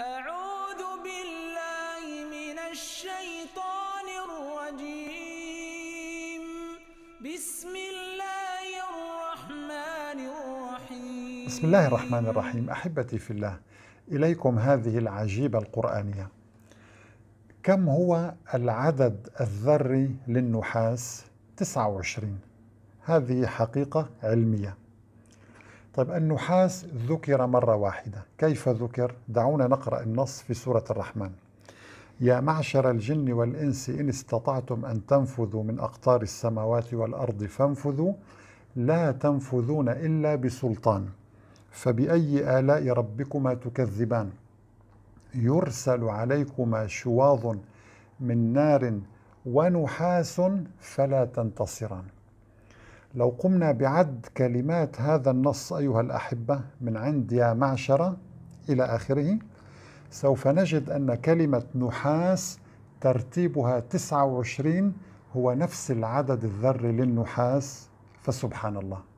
أعوذ بالله من الشيطان الرجيم بسم الله الرحمن الرحيم بسم الله الرحمن الرحيم أحبتي في الله إليكم هذه العجيبة القرآنية كم هو العدد الذري للنحاس 29 هذه حقيقة علمية طيب النحاس ذكر مرة واحدة كيف ذكر؟ دعونا نقرأ النص في سورة الرحمن يا معشر الجن والإنس إن استطعتم أن تنفذوا من أقطار السماوات والأرض فانفذوا لا تنفذون إلا بسلطان فبأي آلاء ربكما تكذبان يرسل عليكما شواظ من نار ونحاس فلا تنتصران لو قمنا بعد كلمات هذا النص أيها الأحبة من عند يا معشرة إلى آخره سوف نجد أن كلمة نحاس ترتيبها 29 هو نفس العدد الذري للنحاس فسبحان الله